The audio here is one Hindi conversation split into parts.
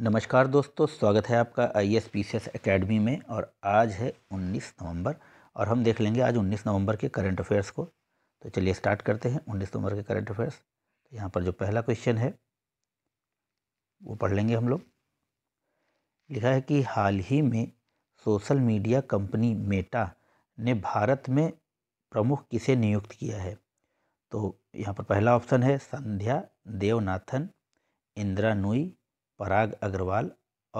नमस्कार दोस्तों स्वागत है आपका I S P C S academy में और आज है 19 नवंबर और हम देख लेंगे आज 19 नवंबर के करंट अफेयर्स को तो चलिए स्टार्ट करते हैं 19 नवंबर के करंट अफेयर्स तो यहाँ पर जो पहला क्वेश्चन है वो पढ़ लेंगे हम लोग लिखा है कि हाल ही में सोशल मीडिया कंपनी मेटा ने भारत में प्रमुख किसे नियुक्त किया है तो यहाँ पर पहला ऑप्शन है संध्या देवनाथन इंदिरा नुई पराग अग्रवाल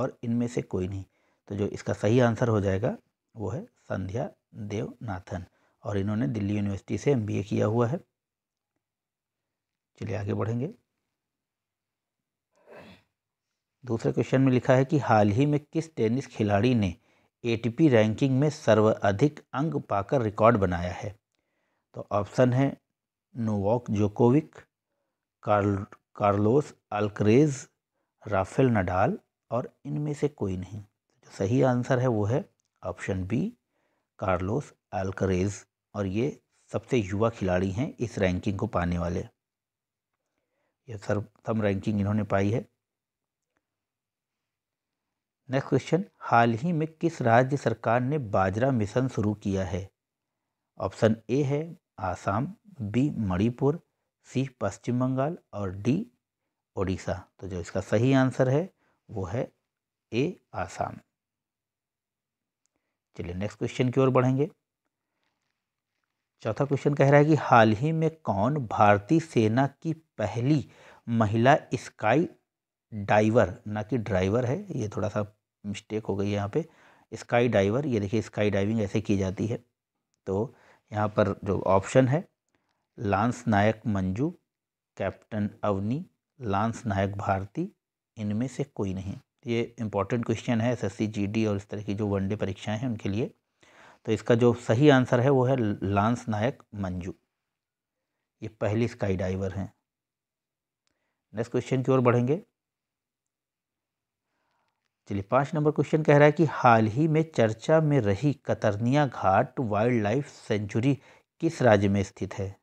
और इनमें से कोई नहीं तो जो इसका सही आंसर हो जाएगा वो है संध्या देवनाथन और इन्होंने दिल्ली यूनिवर्सिटी से एमबीए किया हुआ है चलिए आगे बढ़ेंगे दूसरे क्वेश्चन में लिखा है कि हाल ही में किस टेनिस खिलाड़ी ने एटीपी रैंकिंग में सर्वाधिक अंक पाकर रिकॉर्ड बनाया है तो ऑप्शन है Novak Djokovic Carl Carlos Alcaraz Rafael Nadal और इनमें से कोई नहीं जो सही आंसर है वो है ऑप्शन बी कार्लोस एल्करेज और ये सबसे युवा खिलाड़ी हैं इस रैंकिंग को पाने वाले ये सर्वप्रथम रैंकिंग इन्होंने पाई है नेक्स्ट क्वेश्चन हाल ही में किस राज्य सरकार ने बाजरा मिशन शुरू किया है ऑप्शन ए है आसाम बी मणिपुर सी पश्चिम बंगाल और डी ओडिशा तो जो इसका सही आंसर है वो है ए आसाम चलिए नेक्स्ट क्वेश्चन की ओर बढ़ेंगे चौथा क्वेश्चन कह रहा है कि हाल ही में कौन भारतीय सेना की पहली महिला स्काई डाइवर ना कि ड्राइवर है ये थोड़ा सा मिस्टेक हो गई यहाँ पे स्काई डाइवर ये देखिए स्काई डाइविंग ऐसे की जाती है तो यहाँ पर जो ऑप्शन है lance Naik Manju captain Avani lance Naik Bharti इनमें से कोई नहीं ये इंपॉर्टेंट क्वेश्चन है एसएससी जीडी और इस तरह की जो वनडे परीक्षाएं हैं उनके लिए तो इसका जो सही आंसर है वो है लांस नायक मंजू ये पहली स्काई डाइवर हैं नेक्स्ट क्वेश्चन की ओर बढ़ेंगे चलिए पाँच नंबर क्वेश्चन कह रहा है कि हाल ही में चर्चा में रही Katarnia Ghat wildlife sanctuary किस राज्य में स्थित है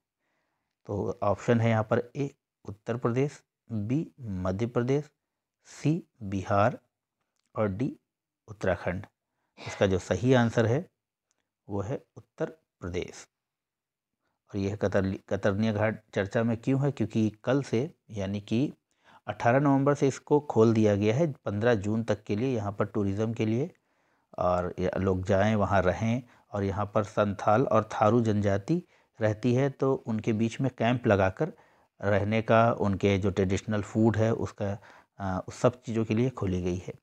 तो ऑप्शन है यहाँ पर ए उत्तर प्रदेश बी मध्य प्रदेश सी बिहार और डी उत्तराखंड इसका जो सही आंसर है वो है उत्तर प्रदेश और यह कतर कतरनिया घाट चर्चा में क्यों है क्योंकि कल से यानी कि 18 नवंबर से इसको खोल दिया गया है 15 जून तक के लिए यहाँ पर टूरिज़्म के लिए और लोग जाएं वहाँ रहें और यहाँ पर संथाल और थारू जनजाति रहती है तो उनके बीच में कैंप लगाकर रहने का उनके जो ट्रेडिशनल फूड है उसका आ, उस सब चीज़ों के लिए खोली गई है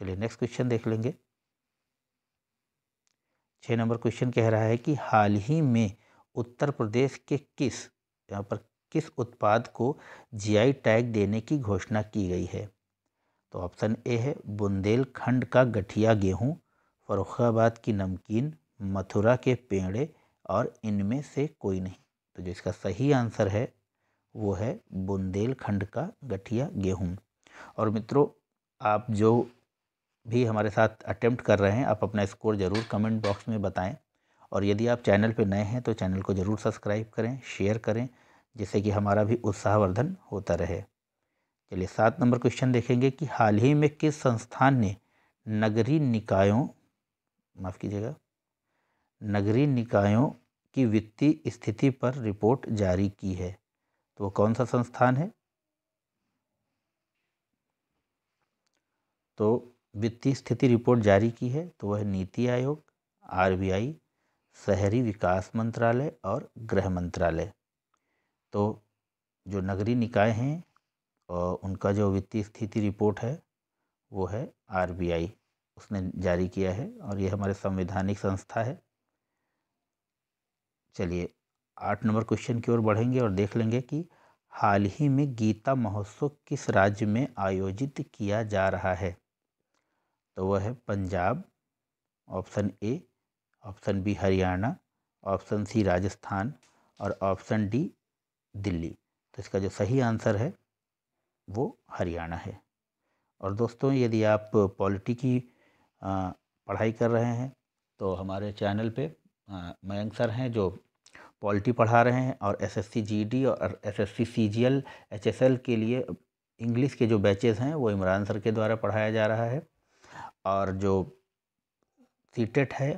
चलिए नेक्स्ट क्वेश्चन देख लेंगे छः नंबर क्वेश्चन कह रहा है कि हाल ही में उत्तर प्रदेश के किस यहाँ पर किस उत्पाद को जीआई टैग देने की घोषणा की गई है तो ऑप्शन ए है बुंदेलखंड का गठिया गेहूँ फरुखाबाद की नमकीन मथुरा के पेड़े और इनमें से कोई नहीं तो जो इसका सही आंसर है वो है बुंदेलखंड का गठिया गेहूं और मित्रों आप जो भी हमारे साथ अटेम्प्ट कर रहे हैं आप अपना स्कोर ज़रूर कमेंट बॉक्स में बताएं और यदि आप चैनल पर नए हैं तो चैनल को ज़रूर सब्सक्राइब करें शेयर करें जिससे कि हमारा भी उत्साहवर्धन होता रहे चलिए सात नंबर क्वेश्चन देखेंगे कि हाल ही में किस संस्थान ने नगरी निकायों माफ़ कीजिएगा नगरीय निकायों की वित्तीय स्थिति पर रिपोर्ट जारी की है तो वो कौन सा संस्थान है तो वित्तीय स्थिति रिपोर्ट जारी की है तो वह नीति आयोग आरबीआई शहरी विकास मंत्रालय और गृह मंत्रालय तो जो नगरीय निकाय हैं और उनका जो वित्तीय स्थिति रिपोर्ट है वो है आरबीआई उसने जारी किया है और ये हमारे संवैधानिक संस्था है चलिए आठ नंबर क्वेश्चन की ओर बढ़ेंगे और देख लेंगे कि हाल ही में गीता महोत्सव किस राज्य में आयोजित किया जा रहा है तो वह है Punjab option A option B Haryana option C Rajasthan और ऑप्शन डी दिल्ली तो इसका जो सही आंसर है वो हरियाणा है और दोस्तों यदि आप पॉलिटी की पढ़ाई कर रहे हैं तो हमारे चैनल पे मयंक सर हैं जो पॉलिटी पढ़ा रहे हैं और एसएससी जीडी और एसएससी सीजीएल एचएसएल के लिए इंग्लिश के जो बैचेस हैं वो इमरान सर के द्वारा पढ़ाया जा रहा है और जो सीटेट है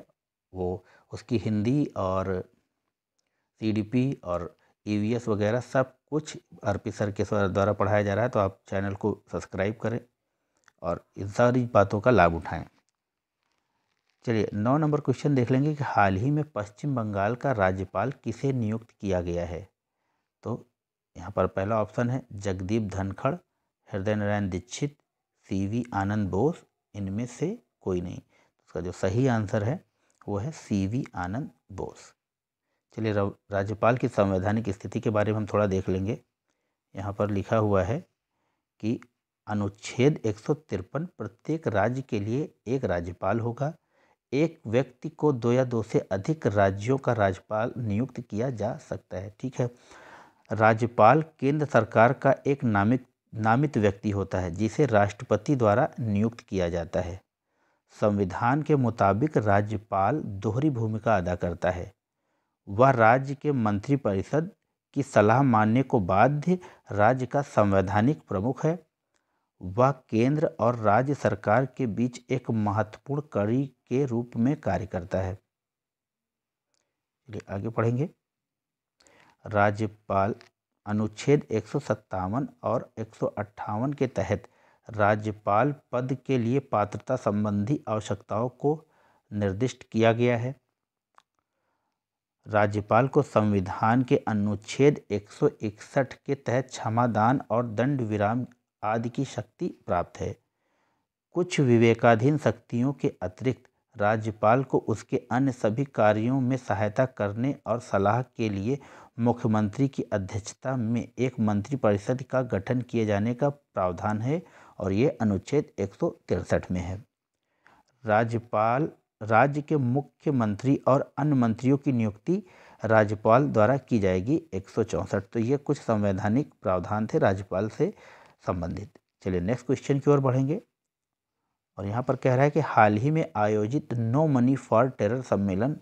वो उसकी हिंदी और सीडीपी और ईवीएस वगैरह सब कुछ अर्पित सर के द्वारा पढ़ाया जा रहा है तो आप चैनल को सब्सक्राइब करें और इन सारी बातों का लाभ उठाएं चलिए नौ नंबर क्वेश्चन देख लेंगे कि हाल ही में पश्चिम बंगाल का राज्यपाल किसे नियुक्त किया गया है तो यहाँ पर पहला ऑप्शन है जगदीप धनखड़ हृदय नारायण दीक्षित सी वी आनंद बोस इनमें से कोई नहीं उसका जो सही आंसर है वो है सी वी आनंद बोस चलिए राज्यपाल की संवैधानिक स्थिति के बारे में हम थोड़ा देख लेंगे यहाँ पर लिखा हुआ है कि अनुच्छेद एक प्रत्येक राज्य के लिए एक राज्यपाल होगा एक व्यक्ति को दो या दो से अधिक राज्यों का राज्यपाल नियुक्त किया जा सकता है ठीक है राज्यपाल केंद्र सरकार का एक नामित नामित व्यक्ति होता है जिसे राष्ट्रपति द्वारा नियुक्त किया जाता है संविधान के मुताबिक राज्यपाल दोहरी भूमिका अदा करता है वह राज्य के मंत्रिपरिषद की सलाह मानने को बाध्य राज्य का संवैधानिक प्रमुख है वह केंद्र और राज्य सरकार के बीच एक महत्वपूर्ण कड़ी के रूप में कार्य करता है चलिए आगे पढ़ेंगे राज्यपाल अनुच्छेद एक और एक के तहत राज्यपाल पद के लिए पात्रता संबंधी आवश्यकताओं को निर्दिष्ट किया गया है राज्यपाल को संविधान के अनुच्छेद 161 के तहत क्षमादान और दंड विराम आदि की शक्ति प्राप्त है कुछ विवेकाधीन शक्तियों के अतिरिक्त राज्यपाल को उसके अन्य सभी कार्यों में सहायता करने और सलाह के लिए मुख्यमंत्री की अध्यक्षता में एक मंत्रिपरिषद का गठन किए जाने का प्रावधान है और ये अनुच्छेद एक में है राज्यपाल राज्य के मुख्यमंत्री और अन्य मंत्रियों की नियुक्ति राज्यपाल द्वारा की जाएगी एक तो ये कुछ संवैधानिक प्रावधान थे राज्यपाल से संबंधित चलिए नेक्स्ट क्वेश्चन की ओर बढ़ेंगे और यहाँ पर कह रहा है कि हाल ही में आयोजित नो मनी फॉर टेरर सम्मेलन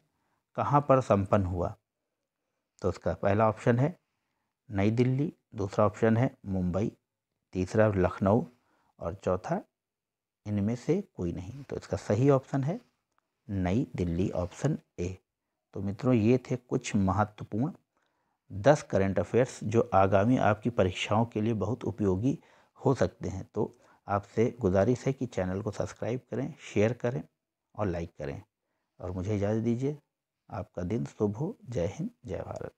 कहाँ पर संपन्न हुआ तो उसका पहला ऑप्शन है नई दिल्ली दूसरा ऑप्शन है मुंबई तीसरा लखनऊ और चौथा इनमें से कोई नहीं तो इसका सही ऑप्शन है नई दिल्ली ऑप्शन ए तो मित्रों ये थे कुछ महत्वपूर्ण दस करेंट अफेयर्स जो आगामी आपकी परीक्षाओं के लिए बहुत उपयोगी हो सकते हैं तो आपसे गुजारिश है कि चैनल को सब्सक्राइब करें शेयर करें और लाइक करें और मुझे इजाज़त दीजिए आपका दिन शुभ हो जय हिंद जय भारत